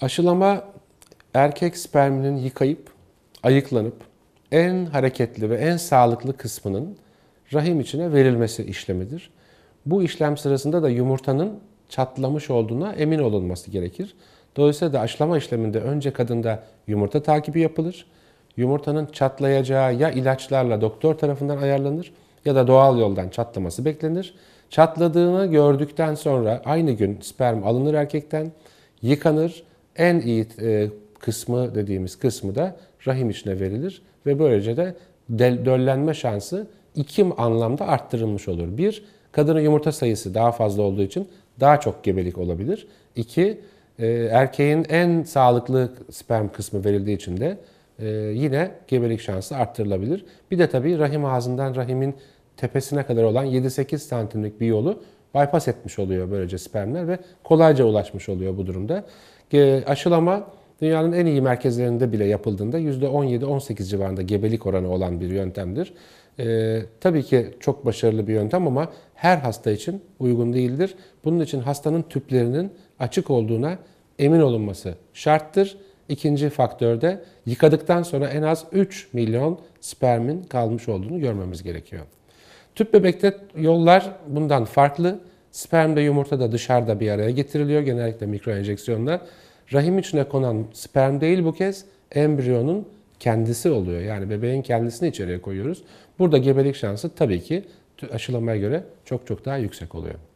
Aşılama erkek sperminin yıkayıp, ayıklanıp en hareketli ve en sağlıklı kısmının rahim içine verilmesi işlemidir. Bu işlem sırasında da yumurtanın çatlamış olduğuna emin olunması gerekir. Dolayısıyla da aşılama işleminde önce kadında yumurta takibi yapılır. Yumurtanın çatlayacağı ya ilaçlarla doktor tarafından ayarlanır ya da doğal yoldan çatlaması beklenir. Çatladığını gördükten sonra aynı gün sperm alınır erkekten, yıkanır en iyi e, kısmı dediğimiz kısmı da rahim içine verilir ve böylece de döllenme şansı iki anlamda arttırılmış olur. Bir, kadının yumurta sayısı daha fazla olduğu için daha çok gebelik olabilir. İki, e, erkeğin en sağlıklı sperm kısmı verildiği için de e, yine gebelik şansı arttırılabilir. Bir de tabii rahim ağzından rahimin tepesine kadar olan 7-8 santimlik bir yolu bypass etmiş oluyor böylece spermler ve kolayca ulaşmış oluyor bu durumda. aşılama dünyanın en iyi merkezlerinde bile yapıldığında %17-18 civarında gebelik oranı olan bir yöntemdir. E, tabii ki çok başarılı bir yöntem ama her hasta için uygun değildir. Bunun için hastanın tüplerinin açık olduğuna emin olunması şarttır. İkinci faktörde yıkadıktan sonra en az 3 milyon spermin kalmış olduğunu görmemiz gerekiyor. Tüp bebekte yollar bundan farklı. Sperm Spermle yumurta da dışarıda bir araya getiriliyor genellikle mikro enjeksiyonla. Rahim içine konan sperm değil bu kez embriyonun kendisi oluyor. Yani bebeğin kendisini içeriye koyuyoruz. Burada gebelik şansı tabii ki aşılamaya göre çok çok daha yüksek oluyor.